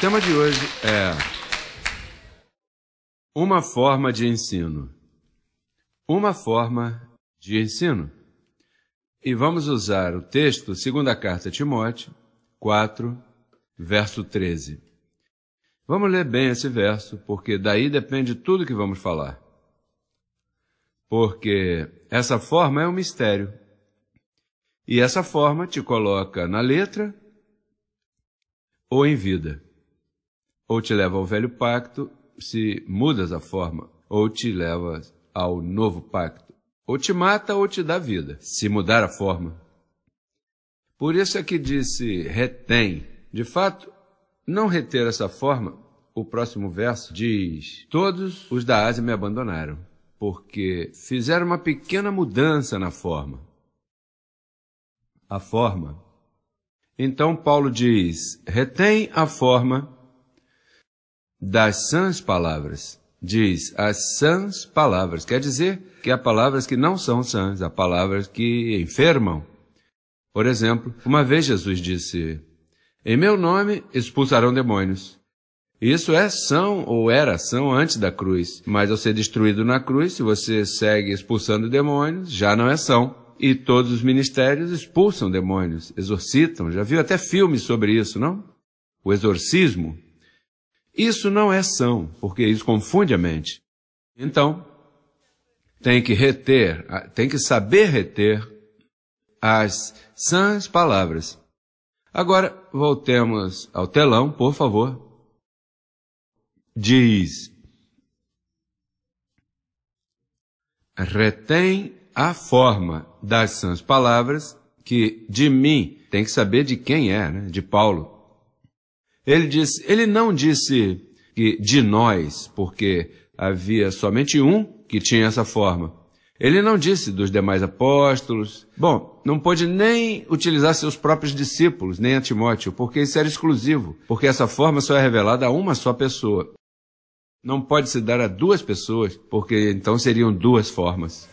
tema de hoje é uma forma de ensino. Uma forma de ensino. E vamos usar o texto, segunda carta a Timóteo, 4, verso 13. Vamos ler bem esse verso, porque daí depende tudo que vamos falar. Porque essa forma é um mistério. E essa forma te coloca na letra ou em vida ou te leva ao velho pacto, se mudas a forma, ou te leva ao novo pacto. Ou te mata ou te dá vida, se mudar a forma. Por isso é que disse retém. De fato, não reter essa forma, o próximo verso diz: Todos os da Ásia me abandonaram, porque fizeram uma pequena mudança na forma. A forma. Então Paulo diz: retém a forma das sãs palavras. Diz as sãs palavras. Quer dizer que há palavras que não são sãs, há palavras que enfermam. Por exemplo, uma vez Jesus disse: Em meu nome expulsarão demônios. Isso é são ou era são antes da cruz, mas ao ser destruído na cruz, se você segue expulsando demônios, já não é são. E todos os ministérios expulsam demônios, exorcitam. Já viu até filmes sobre isso, não? O exorcismo, isso não é são, porque isso confunde a mente. Então, tem que reter, tem que saber reter as sãs palavras. Agora, voltemos ao telão, por favor. Diz: retém a forma das sãs palavras que de mim tem que saber de quem é, né? de Paulo ele disse, ele não disse que de nós, porque havia somente um que tinha essa forma. Ele não disse dos demais apóstolos. Bom, não pôde nem utilizar seus próprios discípulos, nem a Timóteo, porque isso era exclusivo, porque essa forma só é revelada a uma só pessoa. Não pode se dar a duas pessoas, porque então seriam duas formas.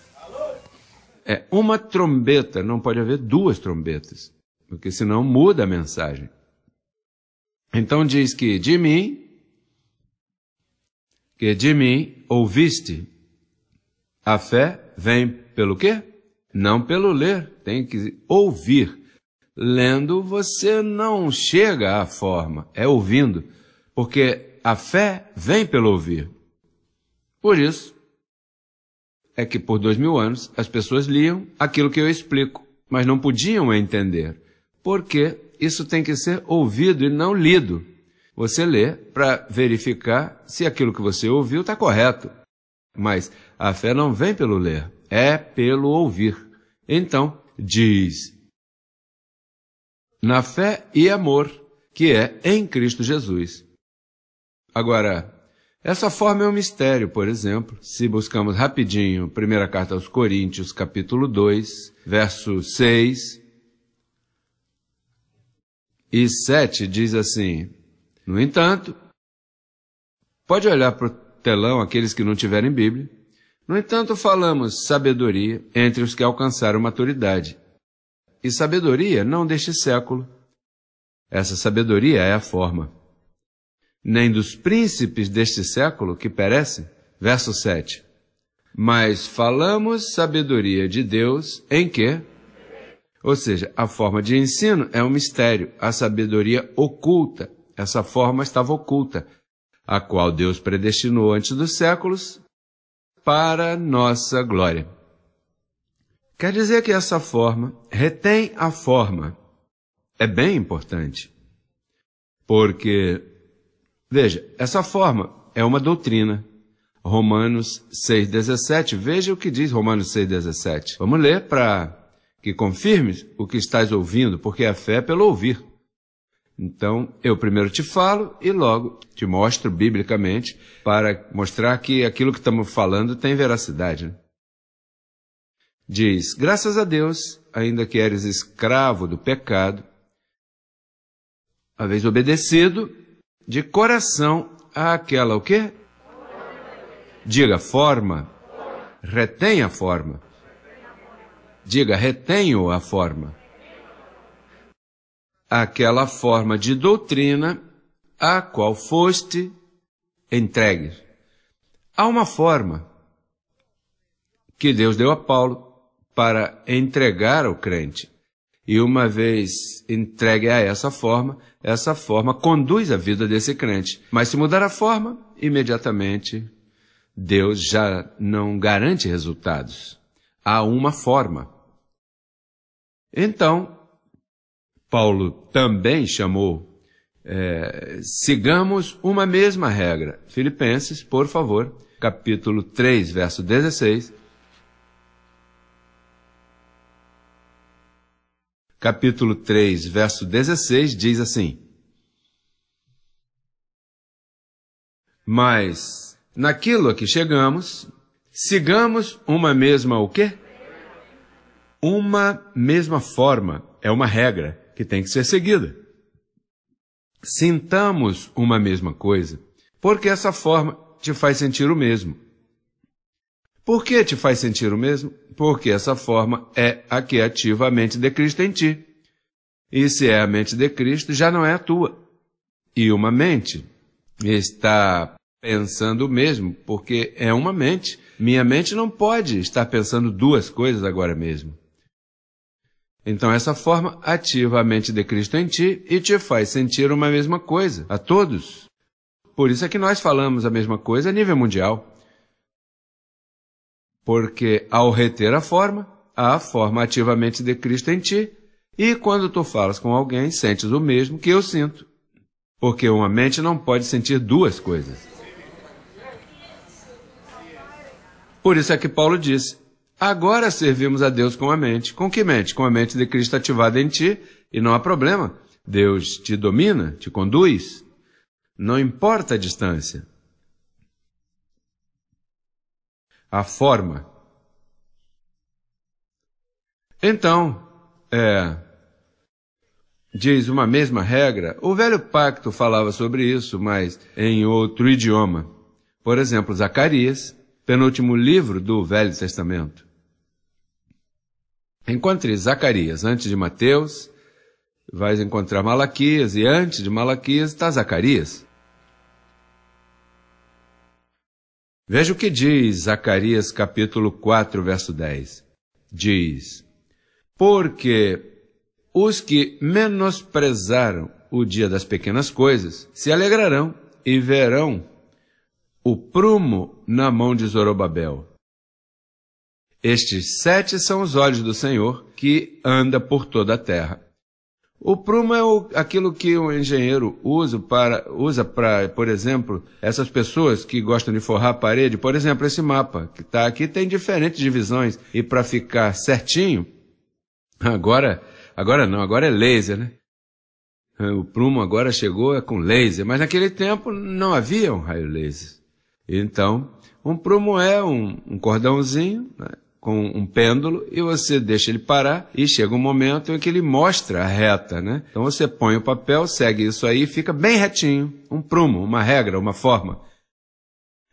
É uma trombeta, não pode haver duas trombetas, porque senão muda a mensagem. Então diz que de mim, que de mim ouviste. A fé vem pelo quê? Não pelo ler, tem que ouvir. Lendo você não chega à forma, é ouvindo, porque a fé vem pelo ouvir. Por isso é que por dois mil anos as pessoas liam aquilo que eu explico, mas não podiam entender, porque isso tem que ser ouvido e não lido. Você lê para verificar se aquilo que você ouviu está correto. Mas a fé não vem pelo ler, é pelo ouvir. Então, diz: na fé e amor, que é em Cristo Jesus. Agora, essa forma é um mistério, por exemplo, se buscamos rapidinho, primeira carta aos Coríntios, capítulo 2, verso 6, e 7 diz assim: No entanto, pode olhar para o telão aqueles que não tiverem Bíblia. No entanto, falamos sabedoria entre os que alcançaram maturidade. E sabedoria não deste século. Essa sabedoria é a forma. Nem dos príncipes deste século que perecem. Verso 7. Mas falamos sabedoria de Deus em que? Ou seja, a forma de ensino é um mistério, a sabedoria oculta. Essa forma estava oculta, a qual Deus predestinou antes dos séculos para nossa glória. Quer dizer que essa forma retém a forma. É bem importante. Porque, veja, essa forma é uma doutrina. Romanos 6,17. Veja o que diz Romanos 6,17. Vamos ler para que confirmes o que estás ouvindo, porque a fé é pelo ouvir. Então, eu primeiro te falo e logo te mostro biblicamente para mostrar que aquilo que estamos falando tem veracidade. Né? Diz: Graças a Deus, ainda que eres escravo do pecado, uma vez obedecido, de coração àquela o quê? Diga forma. Retém a forma. Diga, retenho a forma. Aquela forma de doutrina a qual foste entregue. Há uma forma que Deus deu a Paulo para entregar o crente. E uma vez entregue a essa forma, essa forma conduz a vida desse crente. Mas se mudar a forma, imediatamente Deus já não garante resultados. Há uma forma. Então, Paulo também chamou, é, sigamos uma mesma regra. Filipenses, por favor, capítulo 3, verso 16. Capítulo 3, verso 16 diz assim: Mas naquilo a que chegamos, sigamos uma mesma o quê? uma mesma forma é uma regra que tem que ser seguida. Sintamos uma mesma coisa, porque essa forma te faz sentir o mesmo. Por que te faz sentir o mesmo? Porque essa forma é a que ativa a mente de Cristo em ti. E se é a mente de Cristo, já não é a tua. E uma mente está pensando o mesmo, porque é uma mente. Minha mente não pode estar pensando duas coisas agora mesmo. Então essa forma ativa a mente de Cristo em ti e te faz sentir uma mesma coisa, a todos. Por isso é que nós falamos a mesma coisa a nível mundial. Porque ao reter a forma, há a forma ativamente de Cristo em ti, e quando tu falas com alguém, sentes o mesmo que eu sinto. Porque uma mente não pode sentir duas coisas. Por isso é que Paulo disse: Agora servimos a Deus com a mente. Com que mente? Com a mente de Cristo ativada em ti, e não há problema. Deus te domina, te conduz. Não importa a distância. A forma. Então, é, diz uma mesma regra, o velho pacto falava sobre isso, mas em outro idioma. Por exemplo, Zacarias, penúltimo livro do Velho Testamento. Encontre Zacarias antes de Mateus, vais encontrar Malaquias, e antes de Malaquias está Zacarias. Veja o que diz Zacarias capítulo 4, verso 10. Diz: Porque os que menosprezaram o dia das pequenas coisas se alegrarão e verão o prumo na mão de Zorobabel estes sete são os olhos do Senhor que anda por toda a terra. O prumo é o, aquilo que o engenheiro usa para, usa para, por exemplo, essas pessoas que gostam de forrar a parede. Por exemplo, esse mapa que está aqui tem diferentes divisões e para ficar certinho, agora, agora não, agora é laser, né? O prumo agora chegou é com laser, mas naquele tempo não havia um raio laser. Então, um prumo é um, um cordãozinho né, com um pêndulo e você deixa ele parar e chega um momento em que ele mostra a reta, né? Então você põe o papel, segue isso aí e fica bem retinho, um prumo, uma regra, uma forma.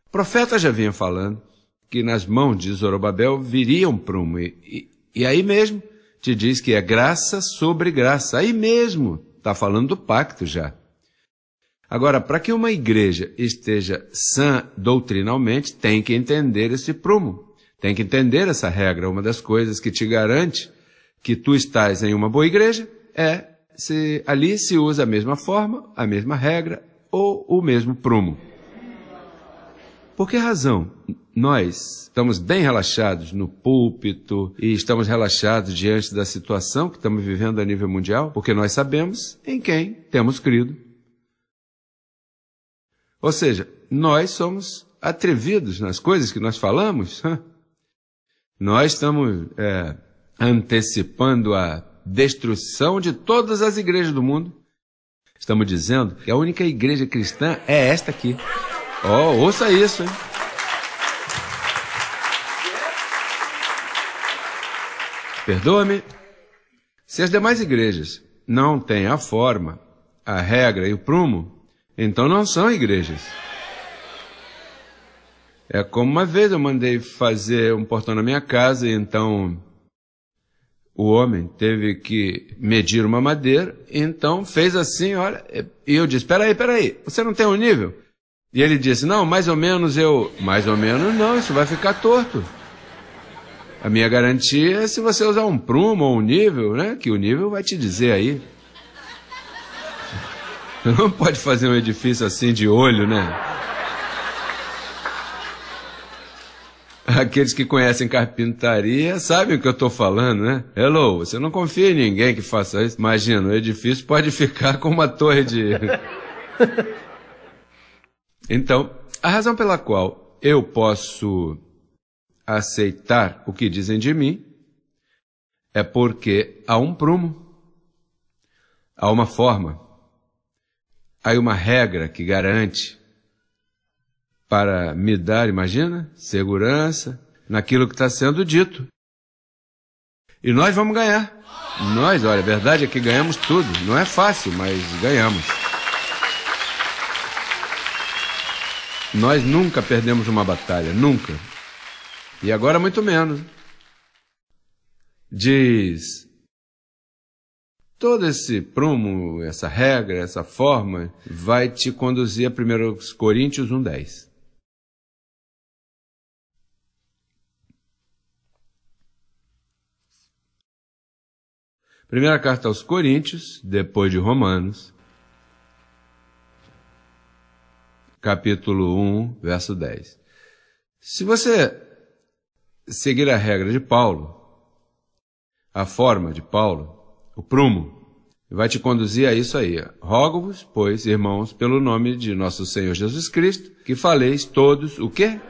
O profeta já vinha falando que nas mãos de Zorobabel viria um prumo e, e, e aí mesmo te diz que é graça sobre graça, aí mesmo está falando do pacto já. Agora, para que uma igreja esteja sã doutrinalmente, tem que entender esse prumo. Tem que entender essa regra. Uma das coisas que te garante que tu estás em uma boa igreja é se ali se usa a mesma forma, a mesma regra ou o mesmo prumo. Por que razão nós estamos bem relaxados no púlpito e estamos relaxados diante da situação que estamos vivendo a nível mundial? Porque nós sabemos em quem temos crido. Ou seja, nós somos atrevidos nas coisas que nós falamos. Nós estamos é, antecipando a destruição de todas as igrejas do mundo. Estamos dizendo que a única igreja cristã é esta aqui. Ó, oh, ouça isso, hein? Perdoa-me. Se as demais igrejas não têm a forma, a regra e o prumo, então não são igrejas. É como uma vez eu mandei fazer um portão na minha casa, e então o homem teve que medir uma madeira, então fez assim, olha, e eu disse, peraí, peraí, você não tem um nível? E ele disse, não, mais ou menos eu, mais ou menos não, isso vai ficar torto. A minha garantia é se você usar um prumo ou um nível, né, que o nível vai te dizer aí. Você não pode fazer um edifício assim de olho, né? Aqueles que conhecem carpintaria sabem o que eu estou falando, né? Hello, você não confia em ninguém que faça isso. Imagina, o edifício pode ficar com uma torre de. então, a razão pela qual eu posso aceitar o que dizem de mim é porque há um prumo, há uma forma, há uma regra que garante para me dar, imagina, segurança naquilo que está sendo dito. E nós vamos ganhar. Nós, olha, a verdade é que ganhamos tudo. Não é fácil, mas ganhamos. Nós nunca perdemos uma batalha, nunca. E agora muito menos. Diz todo esse prumo, essa regra, essa forma vai te conduzir a 1 Coríntios 1:10. Primeira carta aos Coríntios, depois de Romanos, capítulo 1, verso 10. Se você seguir a regra de Paulo, a forma de Paulo, o prumo, vai te conduzir a isso aí. Rogo-vos, pois, irmãos, pelo nome de nosso Senhor Jesus Cristo, que faleis todos o quê?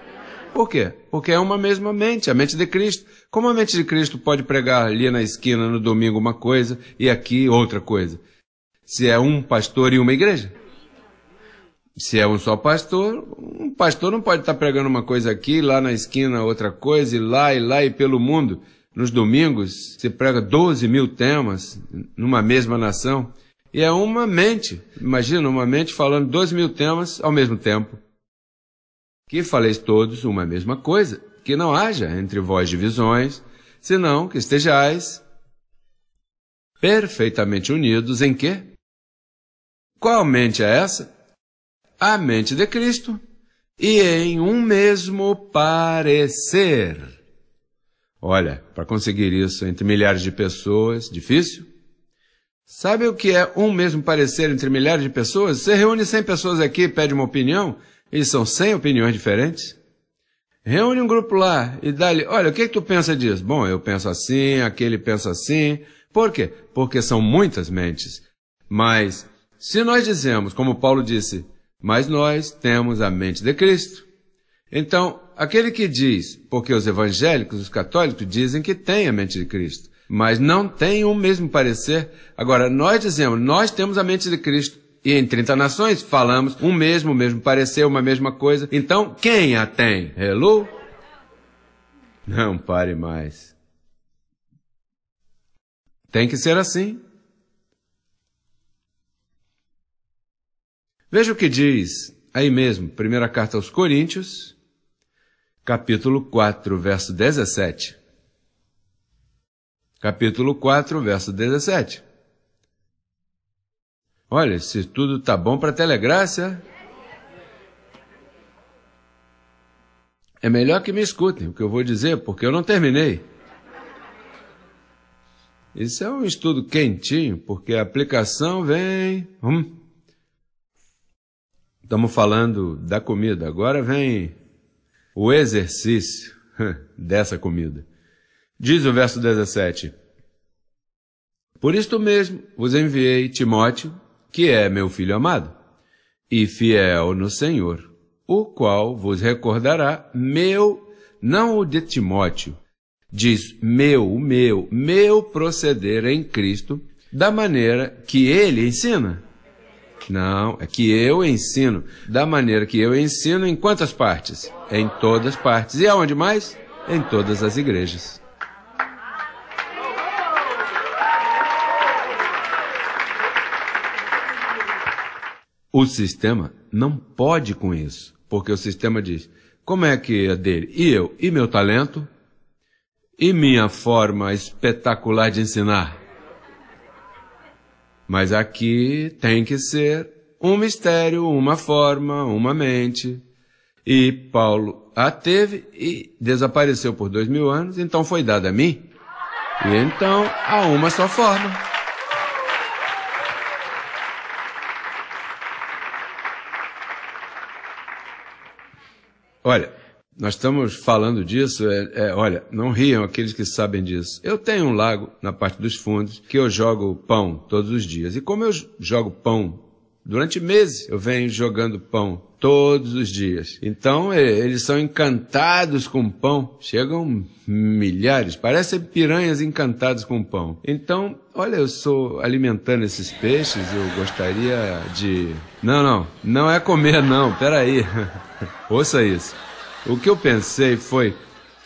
Por quê? Porque é uma mesma mente, a mente de Cristo. Como a mente de Cristo pode pregar ali na esquina no domingo uma coisa e aqui outra coisa? Se é um pastor e uma igreja? Se é um só pastor, um pastor não pode estar pregando uma coisa aqui, lá na esquina outra coisa, e lá e lá e pelo mundo. Nos domingos se prega 12 mil temas numa mesma nação. E é uma mente, imagina, uma mente falando 12 mil temas ao mesmo tempo que faleis todos uma mesma coisa, que não haja entre vós divisões, senão que estejais perfeitamente unidos em quê? Qual mente é essa? A mente de Cristo e em um mesmo parecer. Olha, para conseguir isso entre milhares de pessoas, difícil? Sabe o que é um mesmo parecer entre milhares de pessoas? Você reúne 100 pessoas aqui, pede uma opinião, eles são 100 opiniões diferentes? Reúne um grupo lá e dá-lhe, olha, o que, é que tu pensa disso? Bom, eu penso assim, aquele pensa assim. Por quê? Porque são muitas mentes. Mas, se nós dizemos, como Paulo disse, mas nós temos a mente de Cristo. Então, aquele que diz, porque os evangélicos, os católicos dizem que tem a mente de Cristo, mas não tem o mesmo parecer. Agora, nós dizemos, nós temos a mente de Cristo, e em 30 nações falamos um mesmo, mesmo parecer, uma mesma coisa. Então, quem a tem? Hello? Não pare mais. Tem que ser assim. Veja o que diz aí mesmo, primeira carta aos Coríntios, capítulo 4, verso 17. Capítulo 4, verso 17. Olha, se tudo tá bom para telegrácia. É melhor que me escutem o que eu vou dizer, porque eu não terminei. Isso é um estudo quentinho, porque a aplicação vem. Hum. Estamos falando da comida, agora vem o exercício dessa comida. Diz o verso 17: Por isto mesmo vos enviei Timóteo, que é meu filho amado, e fiel no Senhor, o qual vos recordará meu, não o de Timóteo, diz meu, meu, meu proceder em Cristo, da maneira que ele ensina. Não, é que eu ensino. Da maneira que eu ensino, em quantas partes? Em todas partes. E aonde mais? Em todas as igrejas. O sistema não pode com isso, porque o sistema diz: como é que é dele? E eu? E meu talento? E minha forma espetacular de ensinar? Mas aqui tem que ser um mistério, uma forma, uma mente. E Paulo a teve e desapareceu por dois mil anos, então foi dada a mim. E então há uma só forma. Olha, nós estamos falando disso, é, é, olha, não riam aqueles que sabem disso. Eu tenho um lago na parte dos fundos que eu jogo pão todos os dias. E como eu jogo pão durante meses, eu venho jogando pão todos os dias. Então eles são encantados com pão, chegam milhares, parecem piranhas encantadas com pão. Então, olha, eu sou alimentando esses peixes, eu gostaria de. Não, não, não é comer, não, peraí. Ouça isso. O que eu pensei foi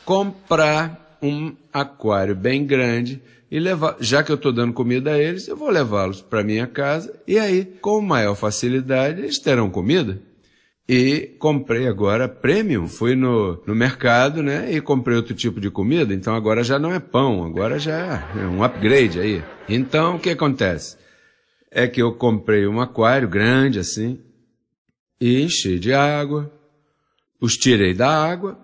comprar um aquário bem grande e levar, já que eu estou dando comida a eles, eu vou levá-los para minha casa e aí, com maior facilidade, eles terão comida e comprei agora premium. Fui no, no mercado, né? E comprei outro tipo de comida. Então agora já não é pão, agora já é um upgrade aí. Então o que acontece? É que eu comprei um aquário grande assim e enchi de água. Os tirei da água,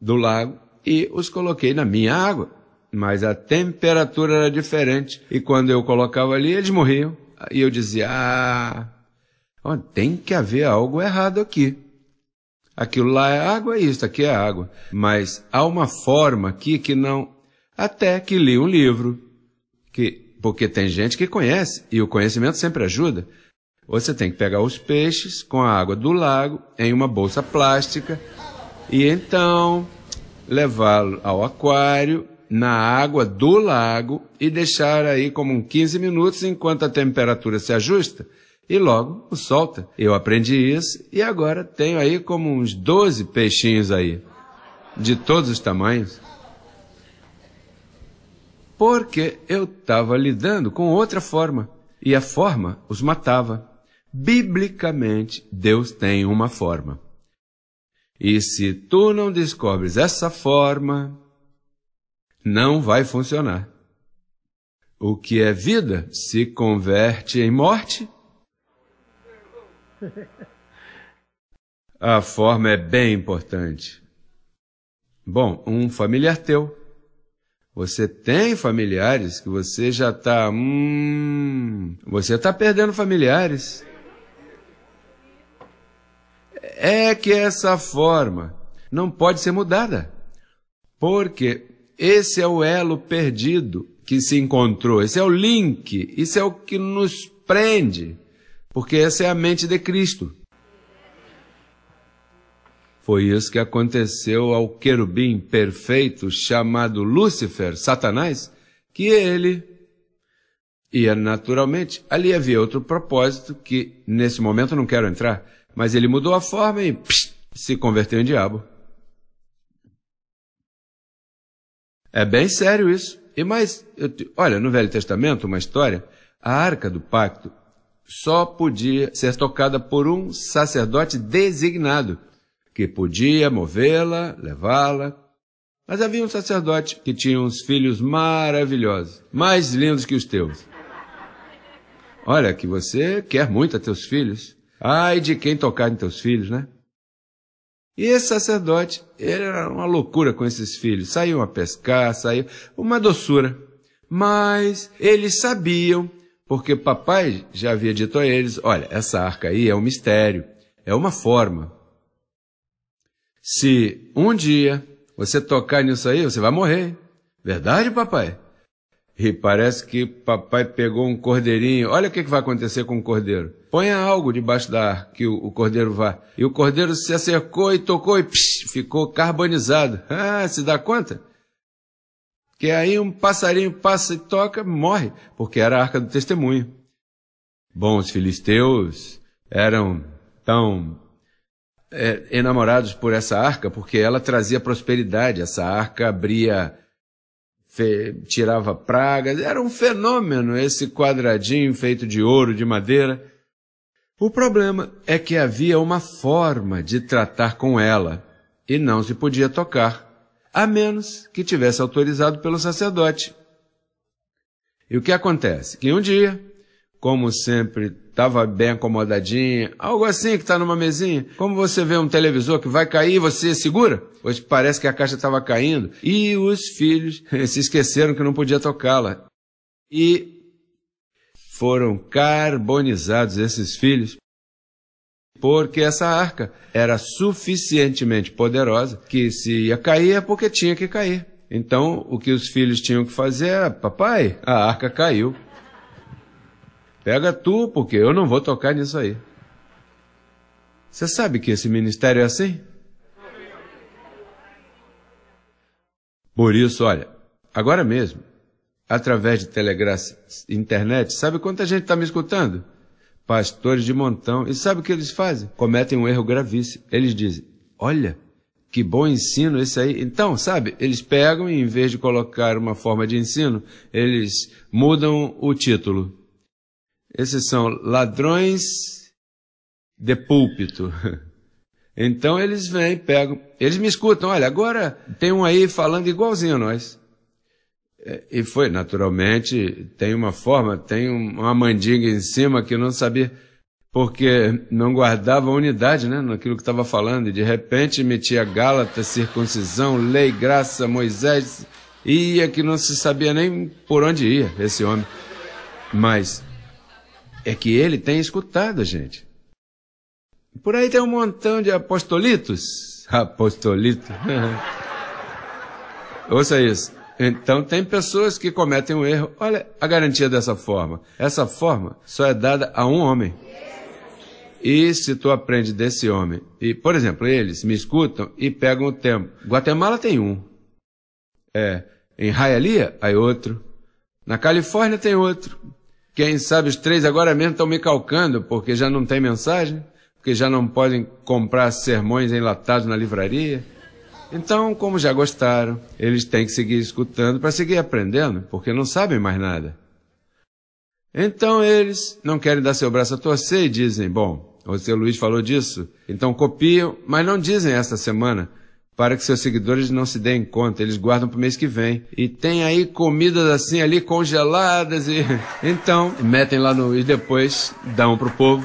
do lago e os coloquei na minha água. Mas a temperatura era diferente e quando eu colocava ali eles morriam. E eu dizia, ah, tem que haver algo errado aqui. Aquilo lá é água, isso aqui é água. Mas há uma forma aqui que não. Até que li um livro. Que, porque tem gente que conhece, e o conhecimento sempre ajuda. Você tem que pegar os peixes com a água do lago em uma bolsa plástica e então levá-lo ao aquário na água do lago e deixar aí como uns 15 minutos enquanto a temperatura se ajusta e logo o solta. Eu aprendi isso e agora tenho aí como uns 12 peixinhos aí, de todos os tamanhos. Porque eu estava lidando com outra forma e a forma os matava. Biblicamente, Deus tem uma forma. E se tu não descobres essa forma, não vai funcionar. O que é vida se converte em morte A forma é bem importante. Bom, um familiar teu. Você tem familiares que você já está. Hum, você está perdendo familiares. É que essa forma não pode ser mudada. Porque esse é o elo perdido que se encontrou, esse é o link, isso é o que nos prende. Porque essa é a mente de Cristo. Foi isso que aconteceu ao querubim perfeito chamado Lúcifer, Satanás, que ele ia naturalmente. Ali havia outro propósito que nesse momento não quero entrar, mas ele mudou a forma e psh, se converteu em diabo. É bem sério isso. E mais, te, olha, no Velho Testamento, uma história, a arca do pacto só podia ser tocada por um sacerdote designado, que podia movê-la, levá-la. Mas havia um sacerdote que tinha uns filhos maravilhosos, mais lindos que os teus. Olha, que você quer muito a teus filhos. Ai de quem tocar em teus filhos, né? E esse sacerdote, ele era uma loucura com esses filhos. Saíam a pescar, saiu uma doçura. Mas eles sabiam porque papai já havia dito a eles: olha, essa arca aí é um mistério, é uma forma. Se um dia você tocar nisso aí, você vai morrer. Verdade, papai? E parece que papai pegou um cordeirinho. Olha o que, vai acontecer com o cordeiro. Ponha algo debaixo da arca que o, cordeiro vá. E o cordeiro se acercou e tocou e psh, ficou carbonizado. Ah, se dá conta? que aí um passarinho passa e toca, morre, porque era a arca do testemunho. Bom, os filisteus eram tão é, enamorados por essa arca, porque ela trazia prosperidade, essa arca abria, fe, tirava pragas, era um fenômeno esse quadradinho feito de ouro, de madeira. O problema é que havia uma forma de tratar com ela e não se podia tocar a menos que tivesse autorizado pelo sacerdote. E o que acontece? Que um dia, como sempre, estava bem acomodadinha, algo assim que está numa mesinha, como você vê um televisor que vai cair, você segura? Hoje parece que a caixa estava caindo, e os filhos se esqueceram que não podia tocá-la. E foram carbonizados esses filhos porque essa arca era suficientemente poderosa que se ia cair é porque tinha que cair. Então, o que os filhos tinham que fazer era: papai, a arca caiu. Pega tu, porque eu não vou tocar nisso aí. Você sabe que esse ministério é assim? Por isso, olha, agora mesmo, através de telegraça, internet, sabe quanta gente está me escutando? pastores de montão. E sabe o que eles fazem? Cometem um erro gravíssimo. Eles dizem: Olha, que bom ensino esse aí. Então, sabe, eles pegam e em vez de colocar uma forma de ensino, eles mudam o título. Esses são ladrões de púlpito. Então eles vêm, pegam, eles me escutam, olha, agora tem um aí falando igualzinho a nós. É, e foi, naturalmente, tem uma forma, tem uma mandinga em cima que não sabia, porque não guardava unidade né, naquilo que estava falando, e de repente metia Gálata, circuncisão, lei, graça, Moisés, ia que não se sabia nem por onde ia esse homem. Mas é que ele tem escutado a gente. Por aí tem um montão de apostolitos. Apostolito. Ouça isso. Então tem pessoas que cometem um erro. Olha a garantia dessa forma. Essa forma só é dada a um homem. E se tu aprende desse homem, e por exemplo, eles me escutam e pegam o tempo. Guatemala tem um. É, em Hialeah, aí outro. Na Califórnia tem outro. Quem sabe os três agora mesmo estão me calcando porque já não tem mensagem, porque já não podem comprar sermões enlatados na livraria. Então, como já gostaram, eles têm que seguir escutando para seguir aprendendo, porque não sabem mais nada. Então eles não querem dar seu braço a torcer e dizem: Bom, o seu Luiz falou disso, então copiam, mas não dizem esta semana, para que seus seguidores não se deem conta. Eles guardam para o mês que vem. E tem aí comidas assim ali congeladas e. Então, metem lá no. e depois dão para o povo.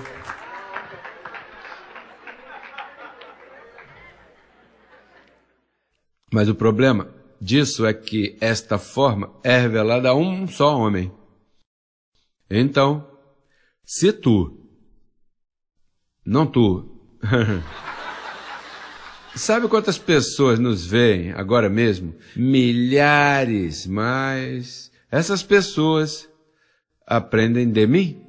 Mas o problema disso é que esta forma é revelada a um só homem. Então, se tu, não tu, sabe quantas pessoas nos veem agora mesmo? Milhares, mas essas pessoas aprendem de mim,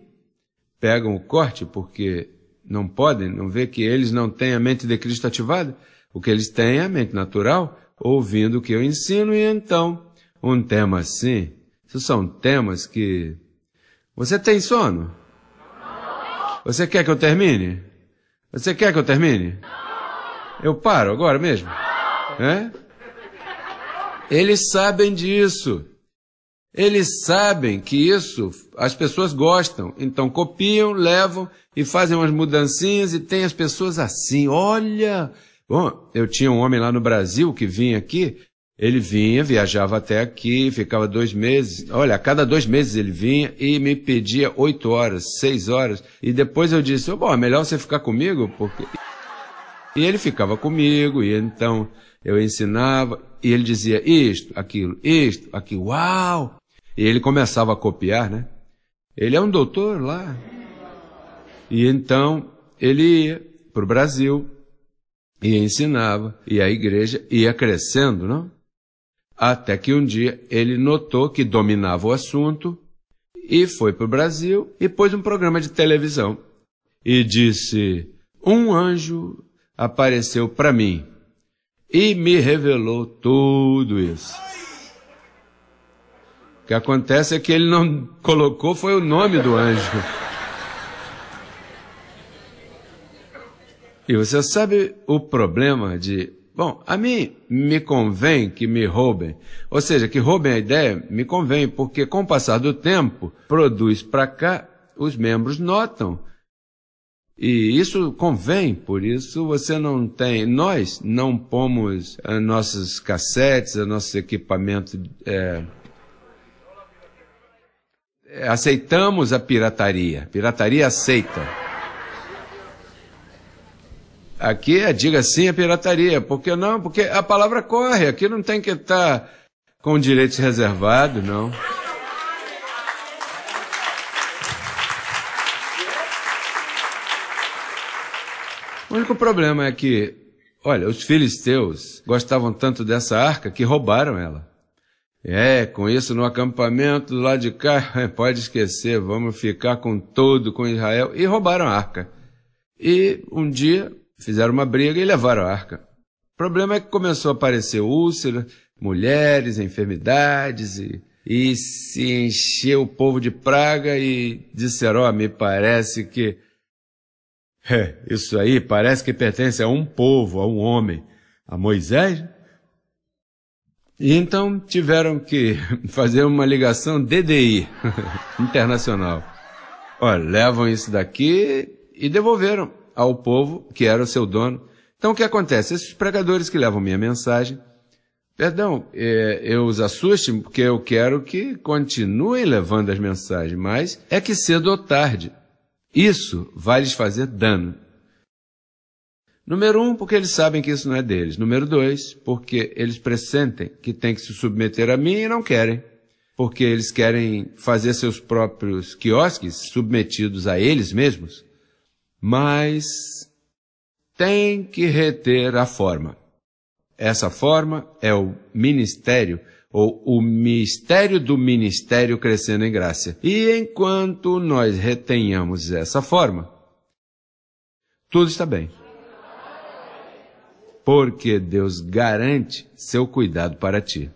pegam o corte porque não podem, não vê que eles não têm a mente de Cristo ativada. O que eles têm é a mente natural, ouvindo o que eu ensino, e então, um tema assim, isso são temas que. Você tem sono? Você quer que eu termine? Você quer que eu termine? Eu paro agora mesmo? É? Eles sabem disso. Eles sabem que isso as pessoas gostam, então copiam, levam e fazem umas mudancinhas e tem as pessoas assim. Olha, Bom, eu tinha um homem lá no Brasil que vinha aqui, ele vinha, viajava até aqui, ficava dois meses. Olha, a cada dois meses ele vinha e me pedia oito horas, seis horas. E depois eu disse, oh, bom, é melhor você ficar comigo, porque... E ele ficava comigo, e então eu ensinava, e ele dizia isto, aquilo, isto, aquilo, uau! E ele começava a copiar, né? Ele é um doutor lá. E então ele ia para o Brasil, e ensinava, e a igreja ia crescendo, não? Até que um dia ele notou que dominava o assunto e foi para o Brasil e pôs um programa de televisão e disse: Um anjo apareceu para mim e me revelou tudo isso. O que acontece é que ele não colocou foi o nome do anjo. E você sabe o problema de, bom, a mim me convém que me roubem. Ou seja, que roubem a ideia me convém, porque com o passar do tempo, produz para cá, os membros notam. E isso convém, por isso você não tem, nós não pomos eh, nossos cassetes, nosso equipamento, é, aceitamos a pirataria. Pirataria aceita. Aqui é, diga sim à pirataria. Por que não? Porque a palavra corre. Aqui não tem que estar tá com direitos reservados, não. O único problema é que, olha, os filisteus gostavam tanto dessa arca que roubaram ela. É, com isso no acampamento do lado de cá, pode esquecer, vamos ficar com todo com Israel. E roubaram a arca. E um dia Fizeram uma briga e levaram a arca. O problema é que começou a aparecer úlceras, mulheres, enfermidades e, e se encheu o povo de praga e disseram: oh, me parece que. É, isso aí parece que pertence a um povo, a um homem, a Moisés. E então tiveram que fazer uma ligação DDI internacional. Olha, levam isso daqui e devolveram ao povo que era o seu dono. Então o que acontece? Esses pregadores que levam minha mensagem, perdão, é, eu os assusto porque eu quero que continuem levando as mensagens, mas é que cedo ou tarde, isso vai lhes fazer dano. Número um, porque eles sabem que isso não é deles. Número dois, porque eles pressentem que tem que se submeter a mim e não querem porque eles querem fazer seus próprios quiosques submetidos a eles mesmos mas tem que reter a forma. Essa forma é o ministério, ou o mistério do ministério crescendo em graça. E enquanto nós retenhamos essa forma, tudo está bem. Porque Deus garante seu cuidado para ti.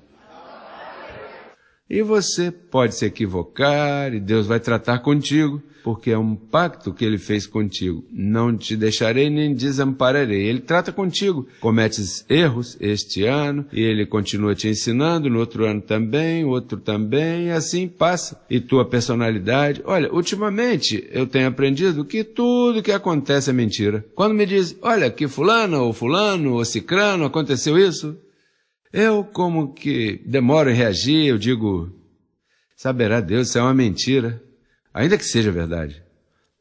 E você pode se equivocar e Deus vai tratar contigo, porque é um pacto que ele fez contigo. Não te deixarei nem desampararei. Ele trata contigo. Cometes erros este ano e ele continua te ensinando, no outro ano também, outro também, e assim passa. E tua personalidade. Olha, ultimamente eu tenho aprendido que tudo que acontece é mentira. Quando me diz, olha, que fulano ou fulano ou cicrano aconteceu isso, eu, como que demoro em reagir, eu digo: saberá Deus, isso é uma mentira, ainda que seja verdade.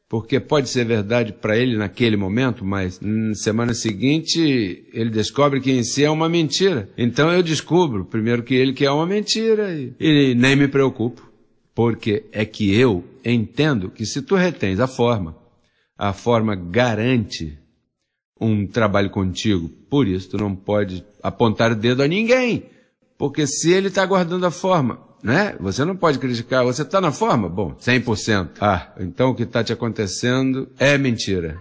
Porque pode ser verdade para ele naquele momento, mas na semana seguinte ele descobre que em si é uma mentira. Então eu descubro, primeiro, que ele que é uma mentira e, e nem me preocupo. Porque é que eu entendo que se tu retens a forma, a forma garante um trabalho contigo. Por isso, tu não pode apontar o dedo a ninguém, porque se ele está guardando a forma, né? Você não pode criticar, você está na forma? Bom, 100%. Ah, então o que está te acontecendo é mentira.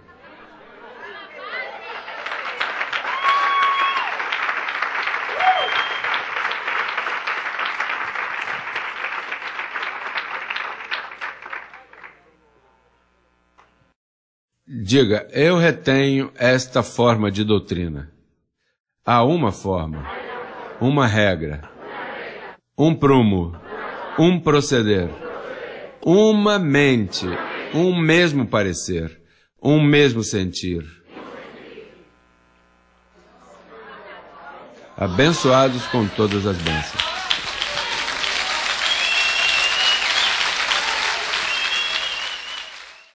Diga, eu retenho esta forma de doutrina. Há uma forma, uma regra, um prumo, um proceder, uma mente, um mesmo parecer, um mesmo sentir. Abençoados com todas as bênçãos.